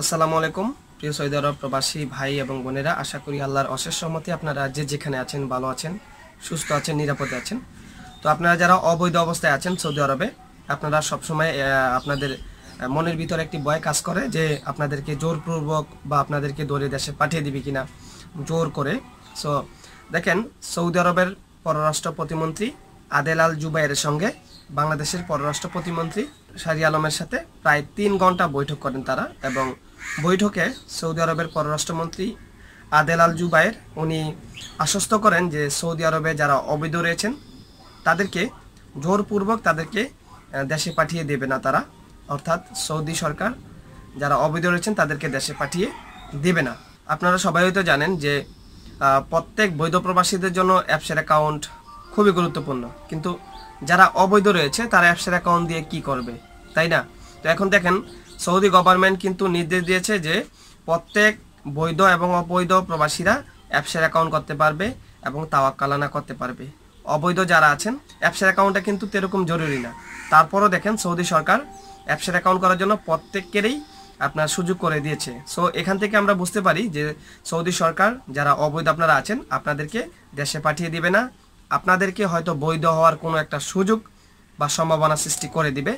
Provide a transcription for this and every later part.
আসসালামু আলাইকুম প্রিয় সৌদি আরব প্রবাসী ভাই এবং বোনেরা আশা করি আল্লাহর অশেষ সম্মতি আপনারা যে যেখানে আছেন ভালো আছেন সুস্থ আছেন নিরাপদে আছেন তো আপনারা যারা অবৈধ অবস্থায় আছেন সৌদি আরবে আপনারা সবসময় আপনাদের মনের ভিতরে একটি ভয় কাজ করে যে আপনাদেরকে জোরপূর্বক বা আপনাদেরকে দলে দেশে পাঠিয়ে দিবে কিনা জোর করে সো দেখেন সৌদি আরবের পররাষ্ট্র প্রতিমন্ত্রী আদেলাল জুবাইয়ের সঙ্গে বাংলাদেশের পররাষ্ট্র প্রতিমন্ত্রী শাহি আলমের সাথে প্রায় তিন ঘন্টা বৈঠক করেন তারা এবং বৈঠকে সৌদি আরবের পররাষ্ট্রমন্ত্রী আদেল আল জুবায়ের উনি আশ্বস্ত করেন যে সৌদি আরবে যারা অবৈধ রয়েছেন তাদেরকে জোরপূর্বক তাদেরকে দেশে পাঠিয়ে দেবে না তারা অর্থাৎ সৌদি সরকার যারা অবৈধ রয়েছেন তাদেরকে দেশে পাঠিয়ে দেবে না আপনারা সবাই হয়তো জানেন যে প্রত্যেক বৈধ প্রবাসীদের জন্য অ্যাপসের অ্যাকাউন্ট খুবই গুরুত্বপূর্ণ কিন্তু যারা অবৈধ রয়েছে তারা অ্যাপসের অ্যাকাউন্ট দিয়ে কি করবে তাই না তো এখন দেখেন সৌদি গভর্নমেন্ট কিন্তু নির্দেশ দিয়েছে যে প্রত্যেক বৈধ এবং অবৈধ প্রবাসীরা অ্যাপসের অ্যাকাউন্ট করতে পারবে এবং তাওয়াকালানা করতে পারবে অবৈধ যারা আছেন অ্যাপসের অ্যাকাউন্টটা কিন্তু তেরকম জরুরি না তারপরও দেখেন সৌদি সরকার অ্যাপসের অ্যাকাউন্ট করার জন্য প্রত্যেককেরই আপনার সুযোগ করে দিয়েছে সো এখান থেকে আমরা বুঝতে পারি যে সৌদি সরকার যারা অবৈধ আপনারা আছেন আপনাদেরকে দেশে পাঠিয়ে দিবে না আপনাদেরকে হয়তো বৈধ হওয়ার কোনো একটা সুযোগ বা সম্ভাবনা সৃষ্টি করে দিবে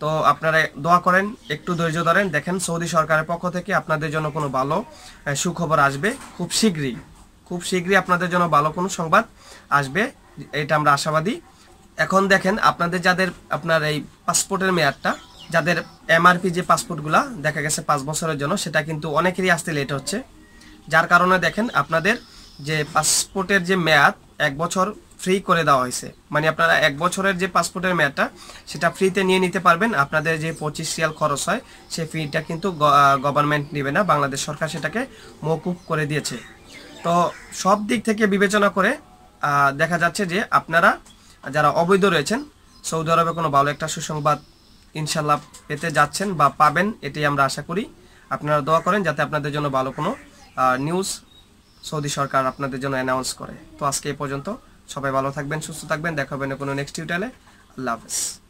তো আপনারা দোয়া করেন একটু ধৈর্য ধরেন দেখেন সৌদি সরকারের পক্ষ থেকে আপনাদের জন্য কোনো ভালো সুখবর আসবে খুব শীঘ্রই খুব শীঘ্রই আপনাদের জন্য ভালো কোনো সংবাদ আসবে এটা আমরা আশাবাদী এখন দেখেন আপনাদের যাদের আপনার এই পাসপোর্টের মেয়াদটা যাদের এমআরপি যে পাসপোর্টগুলা দেখা গেছে পাঁচ বছরের জন্য সেটা কিন্তু অনেকেরই আসতে লেট হচ্ছে যার কারণে দেখেন আপনাদের যে পাসপোর্টের যে মেয়াদ এক বছর ফ্রি করে দেওয়া হয়েছে মানে আপনারা এক বছরের যে পাসপোর্টের মেয়াদটা সেটা ফ্রিতে নিয়ে নিতে পারবেন আপনাদের যে পঁচিশ রিয়াল খরচ হয় সেই ফিটা কিন্তু গভর্নমেন্ট নেবে না বাংলাদেশ সরকার সেটাকে মকুব করে দিয়েছে তো সব দিক থেকে বিবেচনা করে দেখা যাচ্ছে যে আপনারা যারা অবৈধ রয়েছেন সৌদি আরবে কোনো ভালো একটা সুসংবাদ ইনশাল্লাহ পেতে যাচ্ছেন বা পাবেন এটাই আমরা আশা করি আপনারা দোয়া করেন যাতে আপনাদের জন্য ভালো কোনো নিউজ সৌদি সরকার আপনাদের জন্য অ্যানাউন্স করে তো আজকে এ পর্যন্ত সবাই ভালো থাকবেন সুস্থ থাকবেন দেখা হবে না কোনো নেক্সট টিউটালে আল্লাহ হাফেজ